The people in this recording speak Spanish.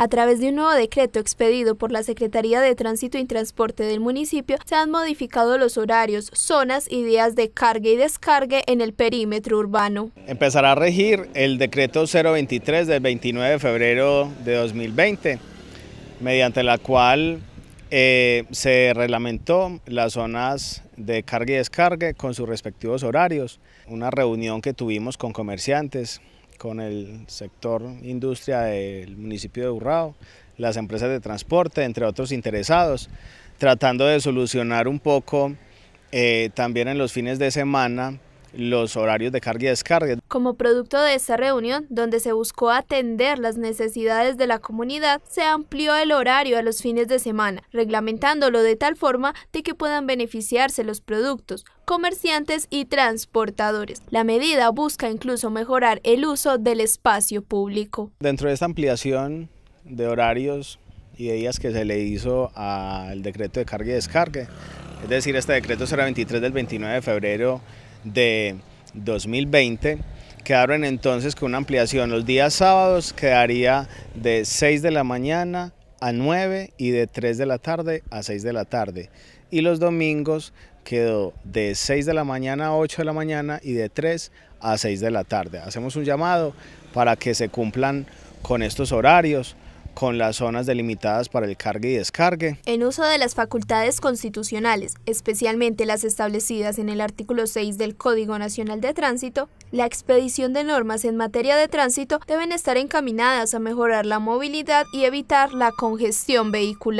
A través de un nuevo decreto expedido por la Secretaría de Tránsito y Transporte del municipio, se han modificado los horarios, zonas y días de carga y descargue en el perímetro urbano. Empezará a regir el decreto 023 del 29 de febrero de 2020, mediante la cual eh, se reglamentó las zonas de carga y descargue con sus respectivos horarios. Una reunión que tuvimos con comerciantes con el sector industria del municipio de Urrao, las empresas de transporte, entre otros interesados, tratando de solucionar un poco eh, también en los fines de semana los horarios de carga y descarga. Como producto de esta reunión, donde se buscó atender las necesidades de la comunidad, se amplió el horario a los fines de semana, reglamentándolo de tal forma de que puedan beneficiarse los productos, comerciantes y transportadores. La medida busca incluso mejorar el uso del espacio público. Dentro de esta ampliación de horarios y de días que se le hizo al decreto de carga y descarga, es decir, este decreto será 23 del 29 de febrero de 2020 quedaron entonces con una ampliación. Los días sábados quedaría de 6 de la mañana a 9 y de 3 de la tarde a 6 de la tarde. Y los domingos quedó de 6 de la mañana a 8 de la mañana y de 3 a 6 de la tarde. Hacemos un llamado para que se cumplan con estos horarios con las zonas delimitadas para el cargue y descargue. En uso de las facultades constitucionales, especialmente las establecidas en el artículo 6 del Código Nacional de Tránsito, la expedición de normas en materia de tránsito deben estar encaminadas a mejorar la movilidad y evitar la congestión vehicular.